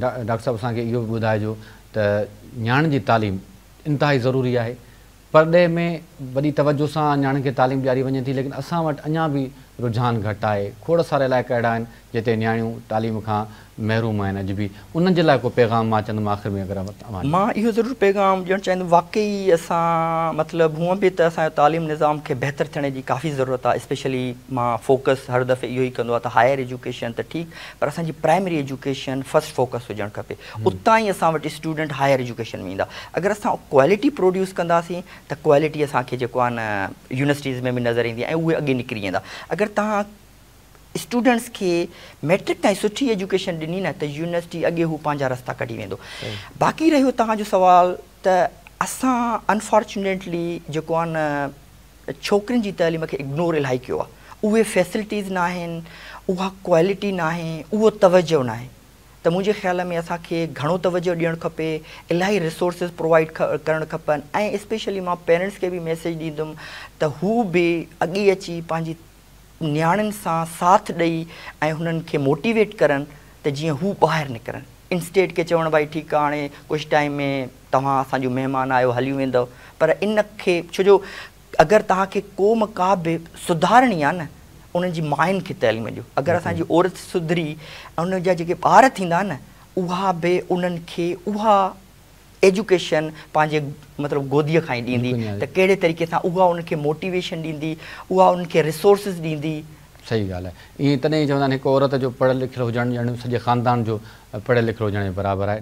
doctor साहब असांखे इहो बि ॿुधाइजो त नियाणियुनि जी तालीम इनति ज़रूरी आहे पर में वॾी तवजो सां नियाणियुनि खे तालीम ॾियारी वञे थी लेकिन असां वटि रुझान घटि आहे खोड़ सारा इलाइक़ा अहिड़ा आहिनि जिते नियाणियूं तालीम खां महरूम आहिनि अॼु बि उन्हनि जे लाइ को पैगाम मां चवंदुमि मां इहो ज़रूरु पैग़ाम ॾियणु चाहींदुमि वाक़ई असां मतिलबु हूअं बि त असांजो तालीम निज़ाम खे बहितरु थियण जी काफ़ी ज़रूरत आहे स्पेशली मां फोकस हर दफ़े इहो ई कंदो आहियां त हायर एजुकेशन त ठीकु पर असांजी प्राइमरी एजुकेशन फस्ट फोकस हुजणु खपे उतां ई असां वटि स्टूडेंट हायर एजुकेशन में ईंदा अगरि असां क्वालिटी प्रोड्यूस कंदासीं त क्वालिटी असांखे जेको आहे न यूनिवर्सिटीज़ में बि नज़र ईंदी आहे ऐं उहे अॻे निकिरी वेंदा अगरि अगरि तव्हां स्टूडेंट्स खे मैट्रिक ताईं सुठी एजुकेशन ॾिनी न त यूनिवर्सिटी अॻे हू पंहिंजा रस्ता कढी वेंदो बाक़ी रहियो तव्हांजो सुवाल त असां अनफॉर्चुनेटली जेको आहे न छोकिरियुनि जी तइलीम खे इग्नोर इलाही कयो आहे उहे फैसिलिटीज़ न आहिनि उहा क्वालिटी न आहे उहो तवजो न आहे त मुंहिंजे ख़्याल में असांखे घणो तवजो ॾियणु खपे इलाही रिसोर्सिस प्रोवाइड करणु खपनि ऐं स्पेशली मां पेरेंट्स खे बि मैसेज ॾींदुमि त हू बि अॻे अची पंहिंजी नियाणियुनि सां साथ दई ऐं मोटिवेट करनि त जीअं हू ॿाहिरि निकिरनि इंस्टेट के चवणु भई ठीकु आहे हाणे टाइम में तुम असांजो महिमान आयो हली वेंदव पर इन खे छो अगर तक को का भी सुधारणी आहे न उन्हनि जी माइनि खे तइलीम ॾियो अगरि असांजी औरत सुधरी उन जा जेके ॿार थींदा एजुकेशन पंहिंजे मतलब गोदीअ खां ई ॾींदी तो कड़े तरीक़े से उहा उनखे मोटिवेशन ॾींदी उहा उनखे रिसोर्सिस ॾींदी सही ॻाल्हि आहे ईअं तॾहिं ई चवंदा औरत जो पढ़ियल लिखियल हुजणु ॼण सॼे ख़ानदान जो पढ़ियल लिखियल हुजण जे बराबरि आहे